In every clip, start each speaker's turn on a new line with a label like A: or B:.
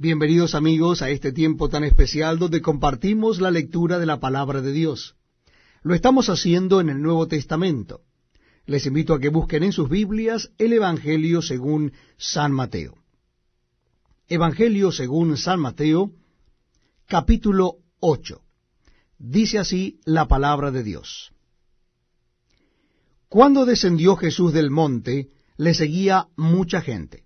A: Bienvenidos amigos a este tiempo tan especial donde compartimos la lectura de la palabra de Dios. Lo estamos haciendo en el Nuevo Testamento. Les invito a que busquen en sus Biblias el Evangelio según San Mateo. Evangelio según San Mateo, capítulo 8. Dice así la palabra de Dios. Cuando descendió Jesús del monte, le seguía mucha gente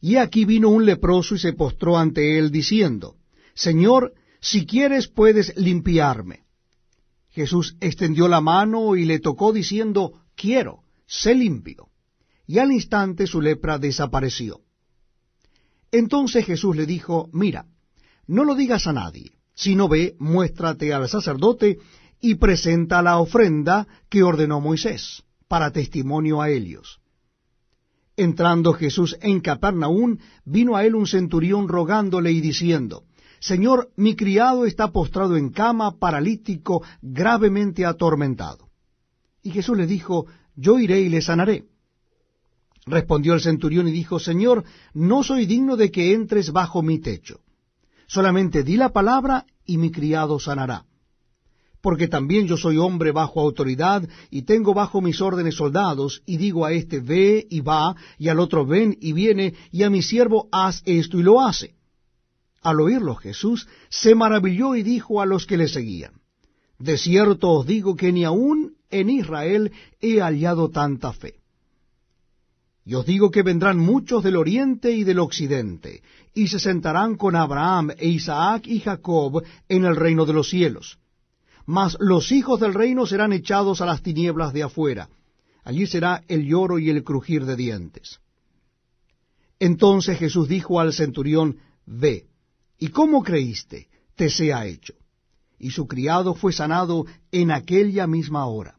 A: y aquí vino un leproso y se postró ante él, diciendo, Señor, si quieres puedes limpiarme. Jesús extendió la mano y le tocó, diciendo, Quiero, sé limpio. Y al instante su lepra desapareció. Entonces Jesús le dijo, Mira, no lo digas a nadie, sino ve, muéstrate al sacerdote y presenta la ofrenda que ordenó Moisés, para testimonio a ellos. Entrando Jesús en Capernaún, vino a él un centurión rogándole y diciendo, Señor, mi criado está postrado en cama, paralítico, gravemente atormentado. Y Jesús le dijo, Yo iré y le sanaré. Respondió el centurión y dijo, Señor, no soy digno de que entres bajo mi techo. Solamente di la palabra y mi criado sanará porque también yo soy hombre bajo autoridad, y tengo bajo mis órdenes soldados, y digo a este ve y va, y al otro ven y viene, y a mi siervo haz esto y lo hace. Al oírlo Jesús se maravilló y dijo a los que le seguían, De cierto os digo que ni aun en Israel he hallado tanta fe. Y os digo que vendrán muchos del oriente y del occidente, y se sentarán con Abraham e Isaac y Jacob en el reino de los cielos mas los hijos del reino serán echados a las tinieblas de afuera. Allí será el lloro y el crujir de dientes. Entonces Jesús dijo al centurión, Ve, y cómo creíste, te sea hecho. Y su criado fue sanado en aquella misma hora.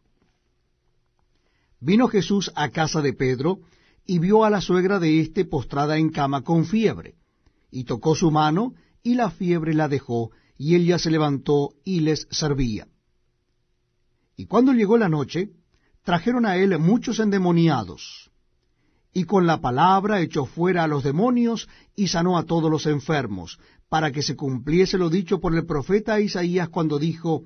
A: Vino Jesús a casa de Pedro, y vio a la suegra de éste postrada en cama con fiebre, y tocó su mano, y la fiebre la dejó, y él se levantó y les servía. Y cuando llegó la noche, trajeron a él muchos endemoniados, y con la palabra echó fuera a los demonios y sanó a todos los enfermos, para que se cumpliese lo dicho por el profeta Isaías cuando dijo,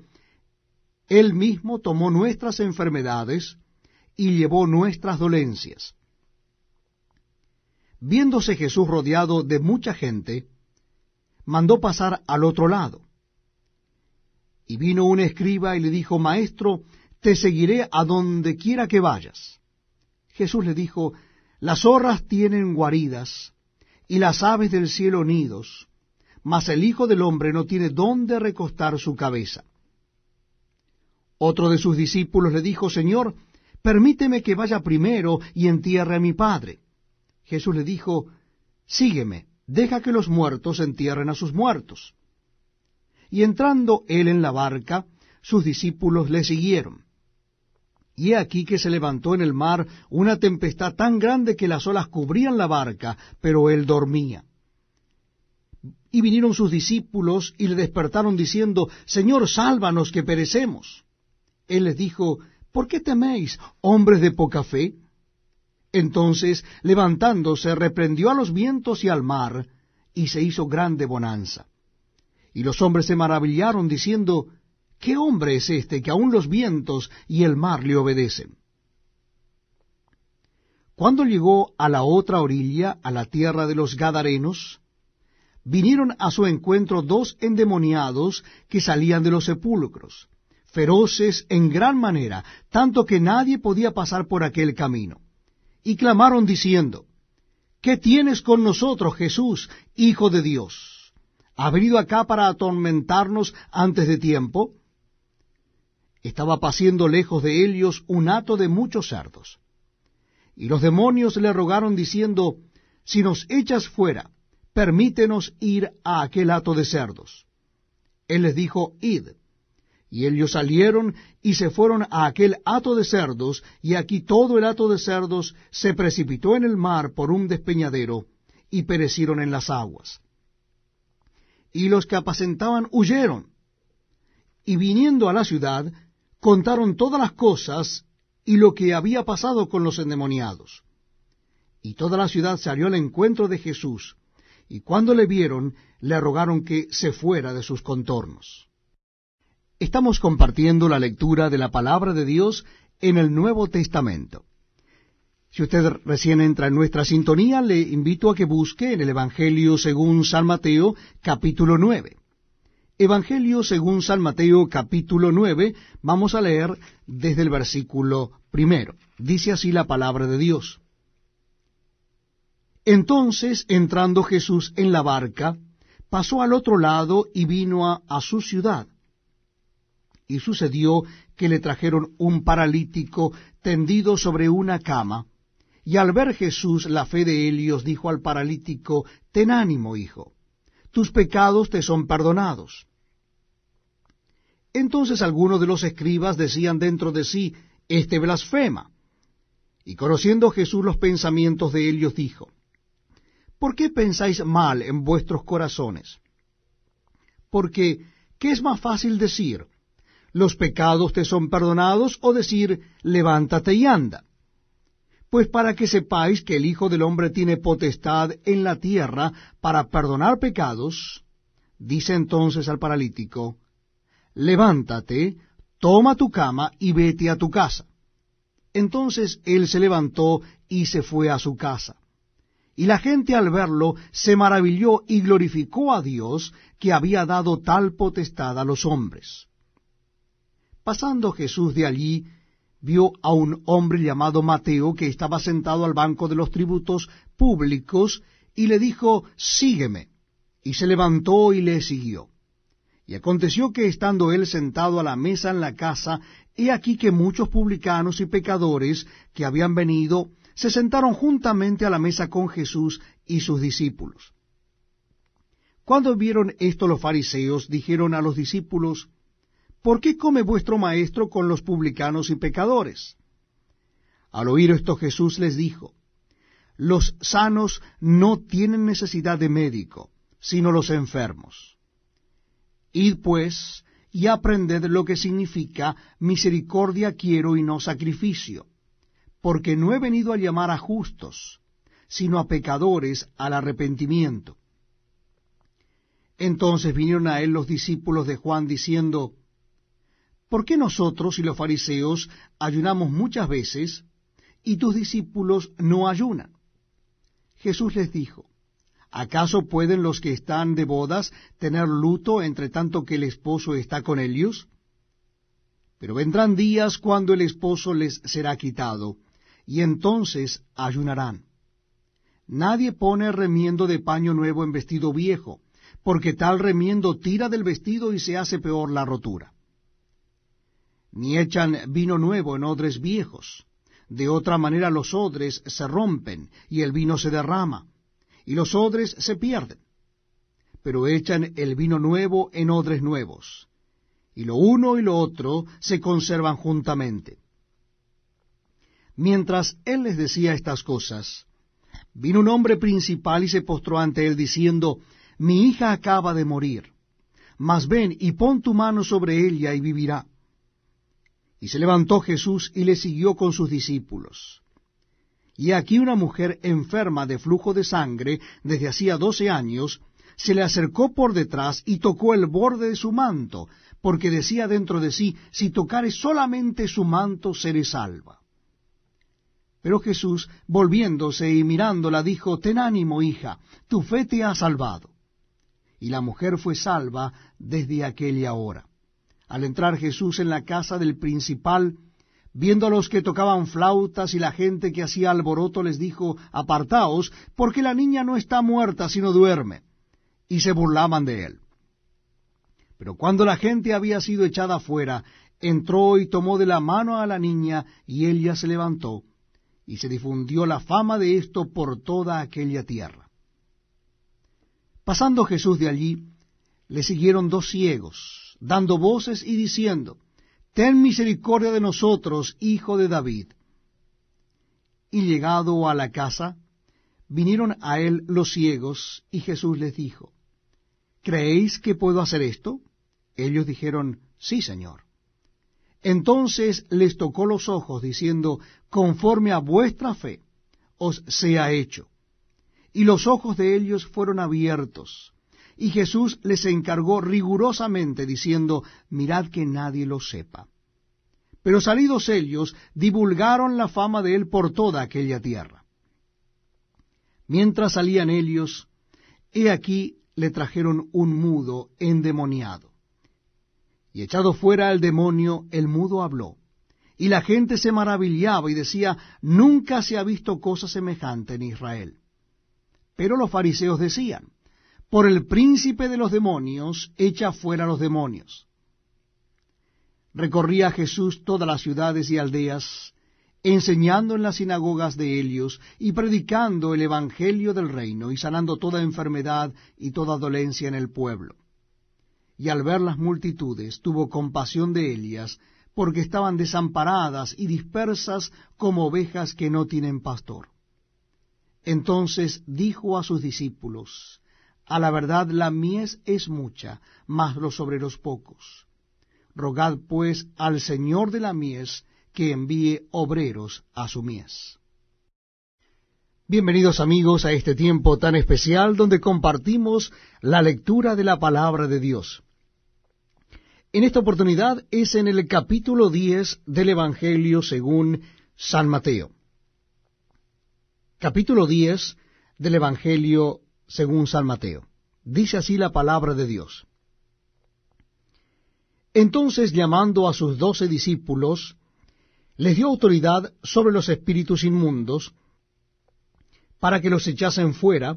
A: Él mismo tomó nuestras enfermedades y llevó nuestras dolencias. Viéndose Jesús rodeado de mucha gente, mandó pasar al otro lado. Y vino un escriba y le dijo, Maestro, te seguiré a donde quiera que vayas. Jesús le dijo, Las zorras tienen guaridas, y las aves del cielo nidos, mas el Hijo del Hombre no tiene dónde recostar su cabeza. Otro de sus discípulos le dijo, Señor, permíteme que vaya primero y entierre a mi Padre. Jesús le dijo, Sígueme, deja que los muertos entierren a sus muertos. Y entrando él en la barca, sus discípulos le siguieron. Y he aquí que se levantó en el mar una tempestad tan grande que las olas cubrían la barca, pero él dormía. Y vinieron sus discípulos y le despertaron diciendo, Señor, sálvanos que perecemos. Él les dijo, ¿por qué teméis, hombres de poca fe? Entonces, levantándose, reprendió a los vientos y al mar, y se hizo grande bonanza. Y los hombres se maravillaron diciendo, ¿qué hombre es este que aun los vientos y el mar le obedecen? Cuando llegó a la otra orilla, a la tierra de los Gadarenos, vinieron a su encuentro dos endemoniados que salían de los sepulcros, feroces en gran manera, tanto que nadie podía pasar por aquel camino. Y clamaron diciendo, ¿Qué tienes con nosotros, Jesús, Hijo de Dios? ha venido acá para atormentarnos antes de tiempo? Estaba pasiendo lejos de ellos un hato de muchos cerdos. Y los demonios le rogaron diciendo, Si nos echas fuera, permítenos ir a aquel hato de cerdos. Él les dijo, Id. Y ellos salieron y se fueron a aquel hato de cerdos, y aquí todo el hato de cerdos se precipitó en el mar por un despeñadero, y perecieron en las aguas y los que apacentaban huyeron. Y viniendo a la ciudad, contaron todas las cosas y lo que había pasado con los endemoniados. Y toda la ciudad salió al encuentro de Jesús, y cuando le vieron, le rogaron que se fuera de sus contornos. Estamos compartiendo la lectura de la palabra de Dios en el Nuevo Testamento. Si usted recién entra en nuestra sintonía, le invito a que busque en el Evangelio según San Mateo capítulo nueve. Evangelio según San Mateo capítulo nueve, vamos a leer desde el versículo primero. Dice así la palabra de Dios. Entonces, entrando Jesús en la barca, pasó al otro lado y vino a su ciudad. Y sucedió que le trajeron un paralítico tendido sobre una cama, y al ver Jesús la fe de Helios, dijo al paralítico, Ten ánimo, hijo, tus pecados te son perdonados. Entonces algunos de los escribas decían dentro de sí, Este blasfema. Y conociendo Jesús los pensamientos de Helios, dijo, ¿Por qué pensáis mal en vuestros corazones? Porque, ¿qué es más fácil decir? los pecados te son perdonados, o decir, levántate y anda. Pues para que sepáis que el Hijo del Hombre tiene potestad en la tierra para perdonar pecados, dice entonces al paralítico, levántate, toma tu cama y vete a tu casa. Entonces él se levantó y se fue a su casa. Y la gente al verlo se maravilló y glorificó a Dios que había dado tal potestad a los hombres. Pasando Jesús de allí, vio a un hombre llamado Mateo que estaba sentado al banco de los tributos públicos y le dijo, sígueme. Y se levantó y le siguió. Y aconteció que estando él sentado a la mesa en la casa, he aquí que muchos publicanos y pecadores que habían venido se sentaron juntamente a la mesa con Jesús y sus discípulos. Cuando vieron esto los fariseos, dijeron a los discípulos, ¿por qué come vuestro maestro con los publicanos y pecadores? Al oír esto Jesús les dijo, los sanos no tienen necesidad de médico, sino los enfermos. Id pues y aprended lo que significa misericordia quiero y no sacrificio, porque no he venido a llamar a justos, sino a pecadores al arrepentimiento. Entonces vinieron a él los discípulos de Juan diciendo, ¿por qué nosotros y los fariseos ayunamos muchas veces y tus discípulos no ayunan? Jesús les dijo, ¿acaso pueden los que están de bodas tener luto entre tanto que el esposo está con ellos? Pero vendrán días cuando el esposo les será quitado, y entonces ayunarán. Nadie pone remiendo de paño nuevo en vestido viejo, porque tal remiendo tira del vestido y se hace peor la rotura ni echan vino nuevo en odres viejos. De otra manera los odres se rompen y el vino se derrama, y los odres se pierden. Pero echan el vino nuevo en odres nuevos, y lo uno y lo otro se conservan juntamente. Mientras él les decía estas cosas, vino un hombre principal y se postró ante él diciendo, Mi hija acaba de morir, mas ven y pon tu mano sobre ella y vivirá. Y se levantó Jesús y le siguió con sus discípulos. Y aquí una mujer enferma de flujo de sangre desde hacía doce años, se le acercó por detrás y tocó el borde de su manto, porque decía dentro de sí, si tocare solamente su manto seré salva. Pero Jesús, volviéndose y mirándola, dijo, Ten ánimo, hija, tu fe te ha salvado. Y la mujer fue salva desde aquella hora. Al entrar Jesús en la casa del principal, viendo a los que tocaban flautas y la gente que hacía alboroto, les dijo, Apartaos, porque la niña no está muerta, sino duerme. Y se burlaban de él. Pero cuando la gente había sido echada afuera, entró y tomó de la mano a la niña, y ella se levantó, y se difundió la fama de esto por toda aquella tierra. Pasando Jesús de allí, le siguieron dos ciegos, dando voces y diciendo, Ten misericordia de nosotros, hijo de David. Y llegado a la casa, vinieron a él los ciegos, y Jesús les dijo, ¿Creéis que puedo hacer esto? Ellos dijeron, Sí, Señor. Entonces les tocó los ojos, diciendo, Conforme a vuestra fe os sea hecho. Y los ojos de ellos fueron abiertos y Jesús les encargó rigurosamente diciendo, mirad que nadie lo sepa. Pero salidos ellos, divulgaron la fama de él por toda aquella tierra. Mientras salían ellos, he aquí le trajeron un mudo endemoniado. Y echado fuera el demonio, el mudo habló. Y la gente se maravillaba y decía, nunca se ha visto cosa semejante en Israel. Pero los fariseos decían, por el príncipe de los demonios, echa fuera los demonios. Recorría Jesús todas las ciudades y aldeas, enseñando en las sinagogas de Helios y predicando el evangelio del reino y sanando toda enfermedad y toda dolencia en el pueblo. Y al ver las multitudes tuvo compasión de ellas, porque estaban desamparadas y dispersas como ovejas que no tienen pastor. Entonces dijo a sus discípulos, a la verdad la mies es mucha, mas los obreros pocos. Rogad pues al Señor de la mies que envíe obreros a su mies. Bienvenidos amigos a este tiempo tan especial donde compartimos la lectura de la palabra de Dios. En esta oportunidad es en el capítulo 10 del Evangelio según San Mateo. Capítulo 10 del Evangelio según San Mateo. Dice así la palabra de Dios. Entonces llamando a sus doce discípulos, les dio autoridad sobre los espíritus inmundos, para que los echasen fuera,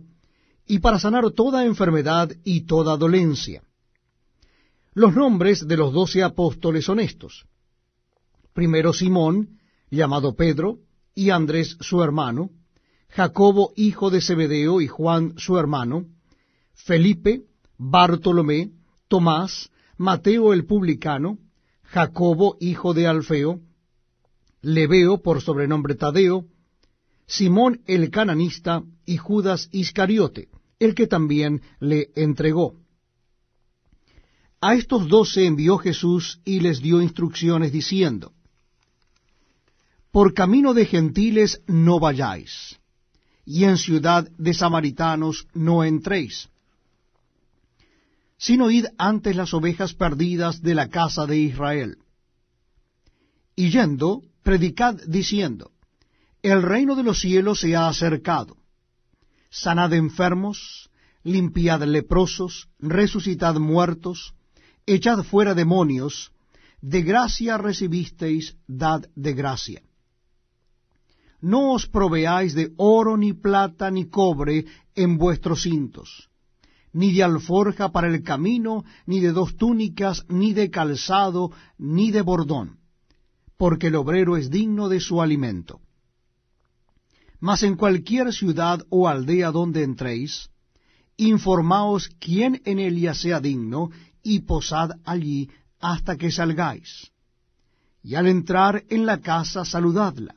A: y para sanar toda enfermedad y toda dolencia. Los nombres de los doce apóstoles son estos. Primero Simón, llamado Pedro, y Andrés su hermano, Jacobo, hijo de Zebedeo, y Juan, su hermano, Felipe, Bartolomé, Tomás, Mateo el publicano, Jacobo, hijo de Alfeo, Lebeo, por sobrenombre Tadeo, Simón el cananista, y Judas Iscariote, el que también le entregó. A estos doce envió Jesús y les dio instrucciones diciendo, Por camino de gentiles no vayáis, y en ciudad de samaritanos no entréis, sino id antes las ovejas perdidas de la casa de Israel. Y yendo, predicad diciendo, el reino de los cielos se ha acercado. Sanad enfermos, limpiad leprosos, resucitad muertos, echad fuera demonios, de gracia recibisteis, dad de gracia no os proveáis de oro ni plata ni cobre en vuestros cintos, ni de alforja para el camino, ni de dos túnicas, ni de calzado, ni de bordón, porque el obrero es digno de su alimento. Mas en cualquier ciudad o aldea donde entréis, informaos quién en ella sea digno, y posad allí hasta que salgáis. Y al entrar en la casa saludadla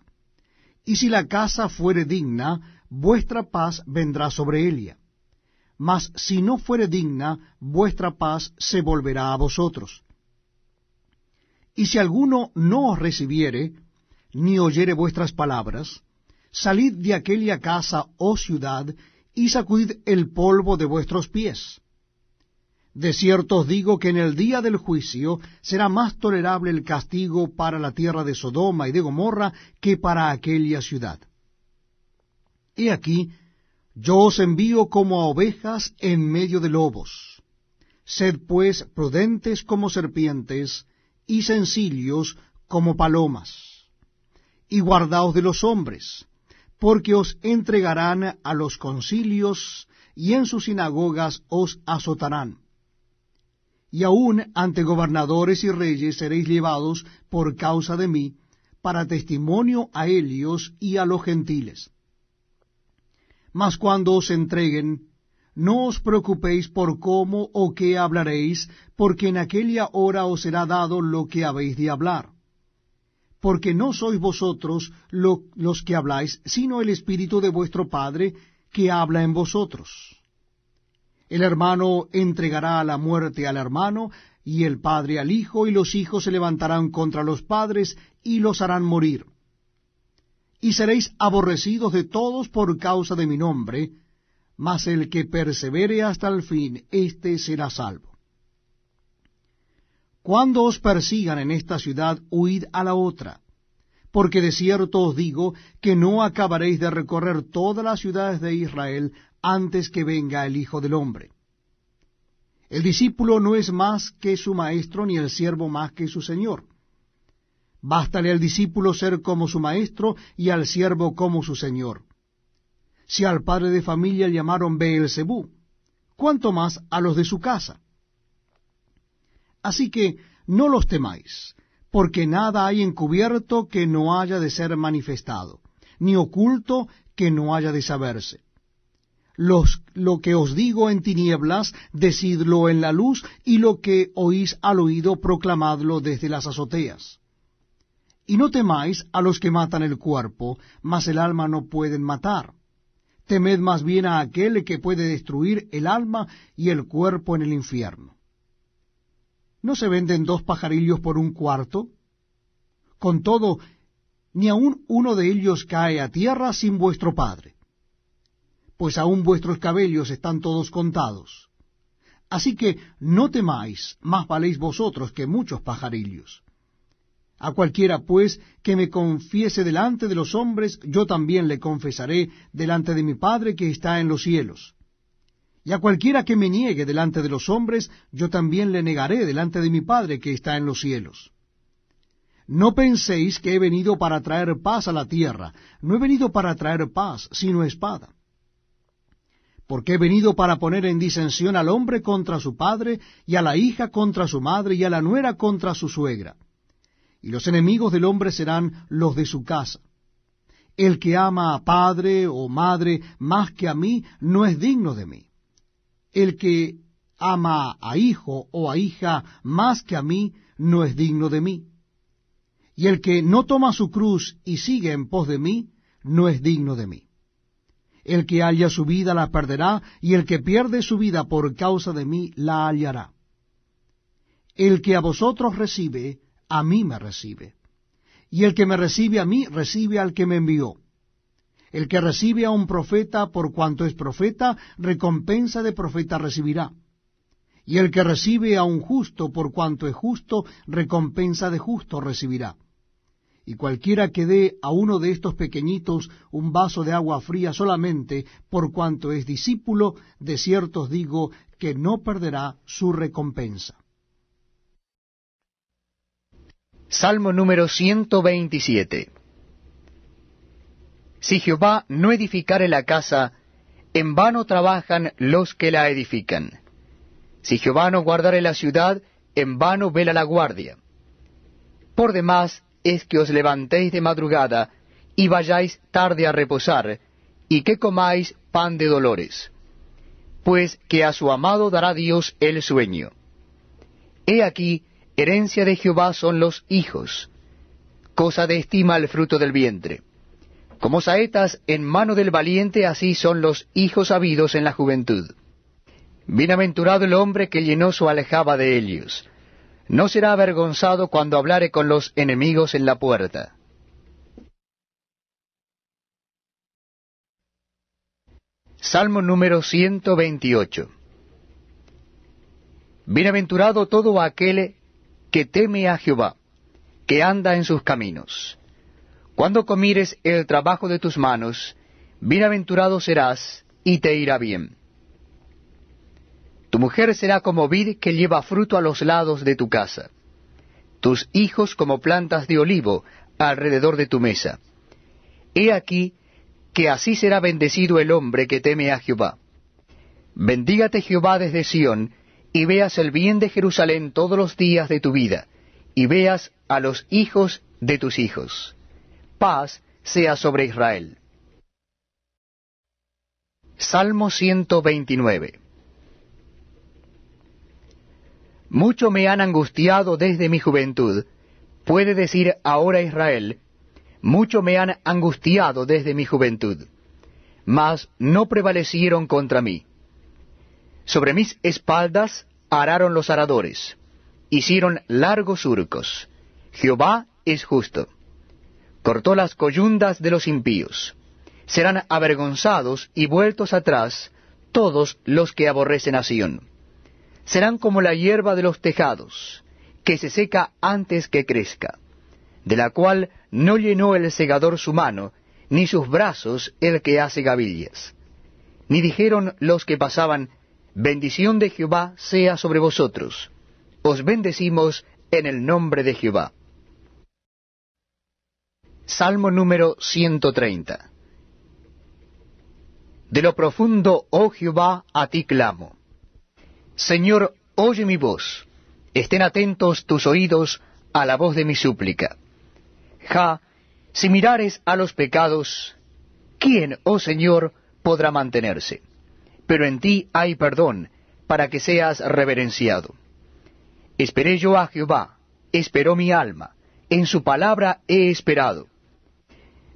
A: y si la casa fuere digna, vuestra paz vendrá sobre ella. Mas si no fuere digna, vuestra paz se volverá a vosotros. Y si alguno no os recibiere, ni oyere vuestras palabras, salid de aquella casa o oh ciudad, y sacudid el polvo de vuestros pies de cierto os digo que en el día del juicio será más tolerable el castigo para la tierra de Sodoma y de Gomorra que para aquella ciudad. He aquí, yo os envío como a ovejas en medio de lobos. Sed pues prudentes como serpientes y sencillos como palomas. Y guardaos de los hombres, porque os entregarán a los concilios y en sus sinagogas os azotarán y aun ante gobernadores y reyes seréis llevados por causa de mí, para testimonio a ellos y a los gentiles. Mas cuando os entreguen, no os preocupéis por cómo o qué hablaréis, porque en aquella hora os será dado lo que habéis de hablar. Porque no sois vosotros los que habláis, sino el Espíritu de vuestro Padre que habla en vosotros. El hermano entregará la muerte al hermano, y el padre al hijo, y los hijos se levantarán contra los padres, y los harán morir. Y seréis aborrecidos de todos por causa de mi nombre, mas el que persevere hasta el fin, éste será salvo. Cuando os persigan en esta ciudad, huid a la otra, porque de cierto os digo que no acabaréis de recorrer todas las ciudades de Israel antes que venga el Hijo del Hombre. El discípulo no es más que su maestro, ni el siervo más que su señor. Bástale al discípulo ser como su maestro y al siervo como su señor. Si al padre de familia llamaron Beelzebú, ¿cuánto más a los de su casa. Así que no los temáis, porque nada hay encubierto que no haya de ser manifestado, ni oculto que no haya de saberse lo que os digo en tinieblas, decidlo en la luz, y lo que oís al oído, proclamadlo desde las azoteas. Y no temáis a los que matan el cuerpo, mas el alma no pueden matar. Temed más bien a aquel que puede destruir el alma y el cuerpo en el infierno. ¿No se venden dos pajarillos por un cuarto? Con todo, ni aun uno de ellos cae a tierra sin vuestro Padre pues aún vuestros cabellos están todos contados. Así que no temáis, más valéis vosotros que muchos pajarillos. A cualquiera, pues, que me confiese delante de los hombres, yo también le confesaré delante de mi Padre que está en los cielos. Y a cualquiera que me niegue delante de los hombres, yo también le negaré delante de mi Padre que está en los cielos. No penséis que he venido para traer paz a la tierra, no he venido para traer paz, sino espada porque he venido para poner en disensión al hombre contra su padre, y a la hija contra su madre, y a la nuera contra su suegra. Y los enemigos del hombre serán los de su casa. El que ama a padre o madre más que a mí no es digno de mí. El que ama a hijo o a hija más que a mí no es digno de mí. Y el que no toma su cruz y sigue en pos de mí no es digno de mí. El que halla su vida la perderá, y el que pierde su vida por causa de mí la hallará. El que a vosotros recibe, a mí me recibe. Y el que me recibe a mí, recibe al que me envió. El que recibe a un profeta por cuanto es profeta, recompensa de profeta recibirá. Y el que recibe a un justo por cuanto es justo, recompensa de justo recibirá y cualquiera que dé a uno de estos pequeñitos un vaso de agua fría solamente, por cuanto es discípulo, de cierto os digo que
B: no perderá su recompensa. Salmo número 127 Si Jehová no edificare la casa, en vano trabajan los que la edifican. Si Jehová no guardare la ciudad, en vano vela la guardia. Por demás, es que os levantéis de madrugada y vayáis tarde a reposar, y que comáis pan de dolores. Pues que a su amado dará Dios el sueño. He aquí, herencia de Jehová son los hijos, cosa de estima el fruto del vientre. Como saetas en mano del valiente, así son los hijos habidos en la juventud. Bienaventurado el hombre que llenó su alejaba de ellos no será avergonzado cuando hablare con los enemigos en la puerta. Salmo número 128. Bienaventurado todo aquel que teme a Jehová, que anda en sus caminos. Cuando comieres el trabajo de tus manos, bienaventurado serás y te irá bien. Tu mujer será como vid que lleva fruto a los lados de tu casa. Tus hijos como plantas de olivo alrededor de tu mesa. He aquí que así será bendecido el hombre que teme a Jehová. Bendígate Jehová desde Sión, y veas el bien de Jerusalén todos los días de tu vida, y veas a los hijos de tus hijos. Paz sea sobre Israel. Salmo 129 Mucho me han angustiado desde mi juventud. Puede decir ahora Israel, mucho me han angustiado desde mi juventud, mas no prevalecieron contra mí. Sobre mis espaldas araron los aradores, hicieron largos surcos. Jehová es justo. Cortó las coyundas de los impíos. Serán avergonzados y vueltos atrás todos los que aborrecen a Sión serán como la hierba de los tejados, que se seca antes que crezca, de la cual no llenó el segador su mano, ni sus brazos el que hace gavillas. Ni dijeron los que pasaban, bendición de Jehová sea sobre vosotros, os bendecimos en el nombre de Jehová. Salmo número 130 De lo profundo, oh Jehová, a ti clamo Señor, oye mi voz, estén atentos tus oídos a la voz de mi súplica. Ja, si mirares a los pecados, ¿quién, oh Señor, podrá mantenerse? Pero en ti hay perdón, para que seas reverenciado. Esperé yo a Jehová, esperó mi alma, en su palabra he esperado.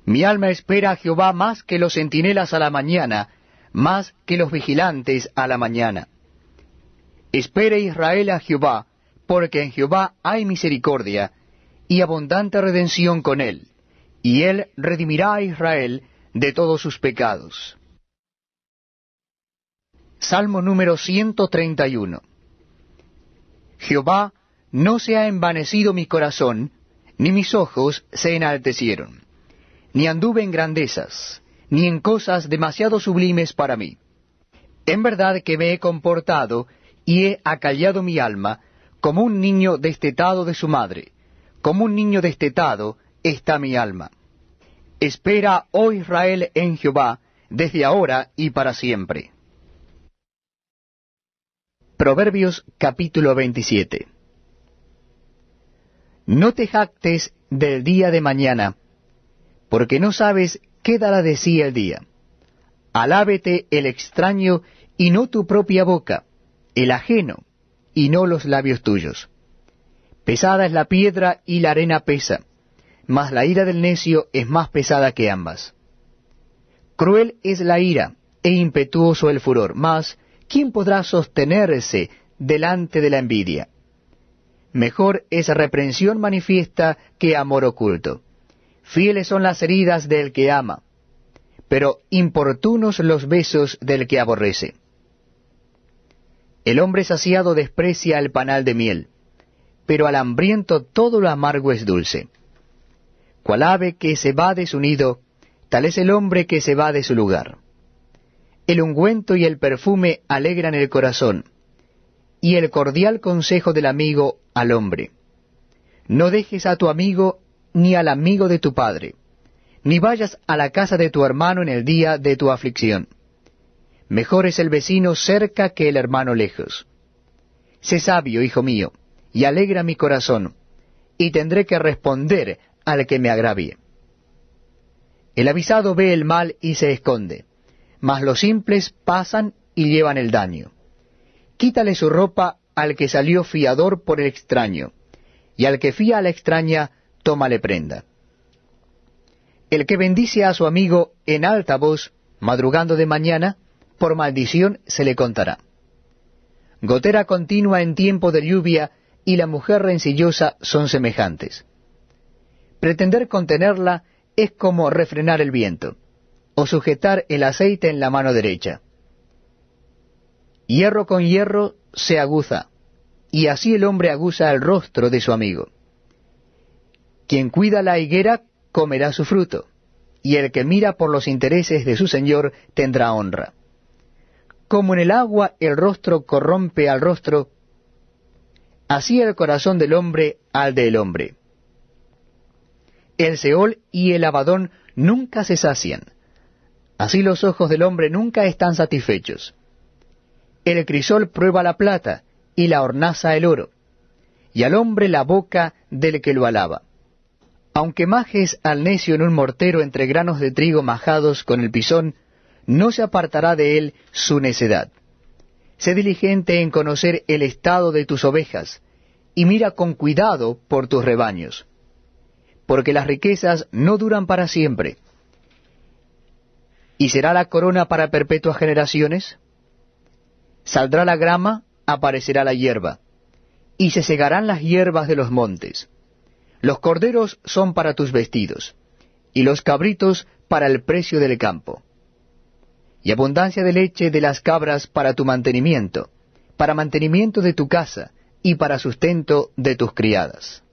B: Mi alma espera a Jehová más que los centinelas a la mañana, más que los vigilantes a la mañana. Espere Israel a Jehová, porque en Jehová hay misericordia y abundante redención con él, y él redimirá a Israel de todos sus pecados. Salmo número 131 Jehová, no se ha envanecido mi corazón, ni mis ojos se enaltecieron, ni anduve en grandezas, ni en cosas demasiado sublimes para mí. En verdad que me he comportado y he acallado mi alma, como un niño destetado de su madre, como un niño destetado está mi alma. Espera, oh Israel, en Jehová, desde ahora y para siempre. Proverbios capítulo 27 No te jactes del día de mañana, porque no sabes qué dará de sí el día. Alábete el extraño y no tu propia boca, el ajeno, y no los labios tuyos. Pesada es la piedra y la arena pesa, mas la ira del necio es más pesada que ambas. Cruel es la ira e impetuoso el furor, mas ¿quién podrá sostenerse delante de la envidia? Mejor es reprensión manifiesta que amor oculto. Fieles son las heridas del que ama, pero importunos los besos del que aborrece. El hombre saciado desprecia el panal de miel, pero al hambriento todo lo amargo es dulce. Cual ave que se va de su nido, tal es el hombre que se va de su lugar. El ungüento y el perfume alegran el corazón, y el cordial consejo del amigo al hombre. No dejes a tu amigo ni al amigo de tu padre, ni vayas a la casa de tu hermano en el día de tu aflicción Mejor es el vecino cerca que el hermano lejos. Sé sabio, hijo mío, y alegra mi corazón, y tendré que responder al que me agravie. El avisado ve el mal y se esconde, mas los simples pasan y llevan el daño. Quítale su ropa al que salió fiador por el extraño, y al que fía a la extraña, tómale prenda. El que bendice a su amigo en alta voz, madrugando de mañana, por maldición se le contará. Gotera continua en tiempo de lluvia y la mujer rencillosa son semejantes. Pretender contenerla es como refrenar el viento, o sujetar el aceite en la mano derecha. Hierro con hierro se aguza, y así el hombre aguza el rostro de su amigo. Quien cuida la higuera comerá su fruto, y el que mira por los intereses de su señor tendrá honra. Como en el agua el rostro corrompe al rostro, así el corazón del hombre al del hombre. El Seol y el Abadón nunca se sacian, así los ojos del hombre nunca están satisfechos. El crisol prueba la plata y la hornaza el oro, y al hombre la boca del que lo alaba. Aunque majes al necio en un mortero entre granos de trigo majados con el pisón, no se apartará de él su necedad. Sé diligente en conocer el estado de tus ovejas, y mira con cuidado por tus rebaños, porque las riquezas no duran para siempre. ¿Y será la corona para perpetuas generaciones? Saldrá la grama, aparecerá la hierba, y se segarán las hierbas de los montes. Los corderos son para tus vestidos, y los cabritos para el precio del campo y abundancia de leche de las cabras para tu mantenimiento, para mantenimiento de tu casa, y para sustento de tus criadas.